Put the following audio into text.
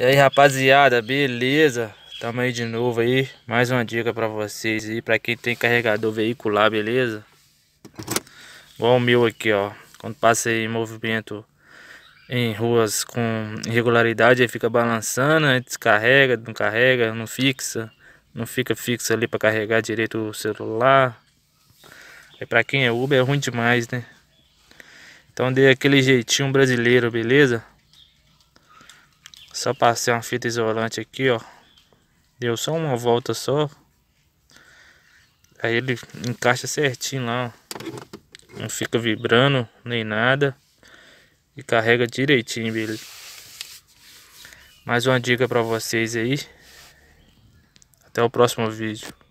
E aí rapaziada, beleza? Tamo aí de novo aí, mais uma dica pra vocês aí, pra quem tem carregador veicular, beleza? Igual o meu aqui, ó, quando passa em movimento em ruas com irregularidade, aí fica balançando, aí descarrega, não carrega, não fixa, não fica fixo ali pra carregar direito o celular. Aí pra quem é Uber é ruim demais, né? Então dê aquele jeitinho brasileiro, beleza? Só passei uma fita isolante aqui, ó. Deu só uma volta só. Aí ele encaixa certinho lá, ó. Não fica vibrando nem nada. E carrega direitinho, beleza? Mais uma dica para vocês aí. Até o próximo vídeo.